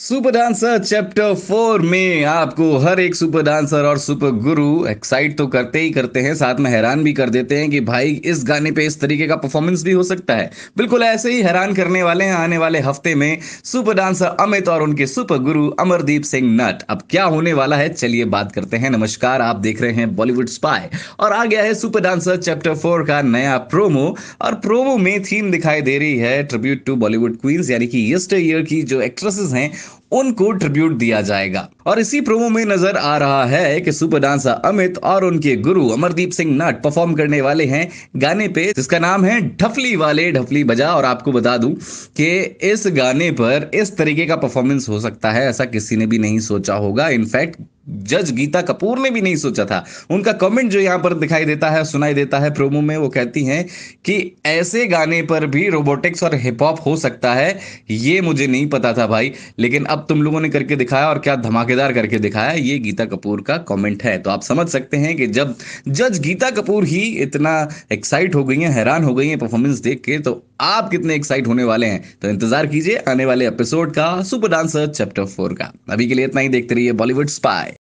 super dancer chapter four में आपको हर एक सुपर डांसर और सुपर गुरु एक्साइट तो करते ही करते हैं साथ में हैरान भी कर देते हैं कि भाई इस गाने पे इस तरीके का परफॉर्मेंस भी हो सकता है बिल्कुल ऐसे ही हैरान करने वाले हैं आने वाले हफ्ते में सुपर डांसर अमित और उनके सुपर गुरु अमरदीप सिंह नट अब क्या होने वाला है चलिए बात करते हैं नमस्कार आप देख रहे हैं बॉलीवुड स्पाई और आ गया है सुपर डांसर चैप्टर फोर का नया प्रोमो और प्रोमो में थीम दिखाई दे रही है ट्रिब्यूट टू बॉलीवुड क्वींस यानी कि यस्टर ईयर की जो एक्ट्रेसेस हैं उनको ट्रिब्यूट दिया जाएगा और इसी प्रोमो में नजर आ रहा है कि सुपर डांसर अमित और उनके गुरु अमरदीप सिंह नाट परफॉर्म करने वाले हैं गाने पे जिसका नाम है ढफली वाले ढफली बजा और आपको बता दूं कि इस गाने पर इस तरीके का परफॉर्मेंस हो सकता है ऐसा किसी ने भी नहीं सोचा होगा इनफैक्ट जज गीता कपूर ने भी नहीं सोचा था उनका कमेंट जो यहाँ पर दिखाई देता है सुनाई देता है प्रोमो में वो कहती हैं कि ऐसे गाने पर भी रोबोटिक्स और हिप हॉप हो सकता है ये मुझे नहीं पता था भाई लेकिन अब तुम लोगों ने करके दिखाया और क्या धमाकेदार करके दिखाया ये गीता कपूर का कॉमेंट है तो आप समझ सकते हैं कि जब जज गीता कपूर ही इतना एक्साइट हो गई है हैरान हो गई है परफॉर्मेंस देख के तो आप कितने एक्साइट होने वाले हैं तो इंतजार कीजिए आने वाले एपिसोड का सुपर डांसर चैप्टर फोर का अभी के लिए इतना ही देखते रहिए बॉलीवुड स्पाई